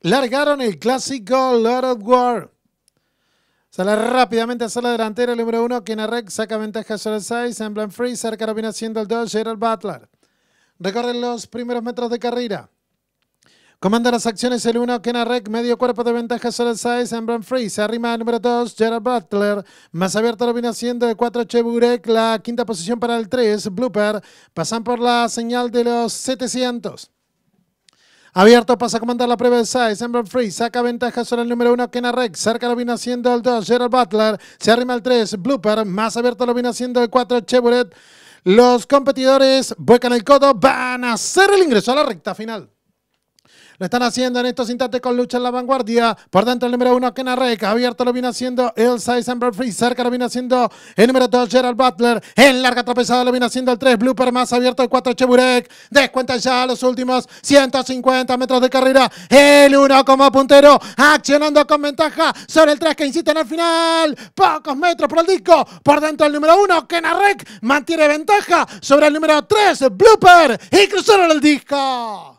Largaron el clásico Lord of War. Sale rápidamente hacia la delantera el número uno, Rex saca ventaja sobre el en Emblem Freezer cerca la viene haciendo el 2, Gerald Butler. Recorren los primeros metros de carrera. Comanda las acciones el 1, Kenarek, medio cuerpo de ventaja sobre el 6, Ambron Free, se arrima el número 2, Gerald Butler, más abierto lo viene haciendo el 4, Cheburek, la quinta posición para el 3, Blooper, pasan por la señal de los 700. Abierto pasa a comandar la prueba de size. Ember Free saca ventaja sobre el número 1, Kenarek. Cerca lo viene haciendo el 2, Gerald Butler. Se arrima el 3, Blooper. Más abierto lo viene haciendo el 4, Chevrolet. Los competidores vuelcan el codo. Van a hacer el ingreso a la recta final. Lo están haciendo en estos instantes con lucha en la vanguardia. Por dentro el número uno, Kenarek. Abierto lo viene haciendo el 6, Cerca lo viene haciendo el número 2, Gerald Butler. En larga tropezada lo viene haciendo el 3, Blooper. Más abierto el 4, Cheburek. Descuenta ya los últimos 150 metros de carrera. El uno como puntero. Accionando con ventaja sobre el 3 que insiste en el final. Pocos metros por el disco. Por dentro el número 1, Kenarek. Mantiene ventaja sobre el número 3, Blooper. Y cruzaron el disco.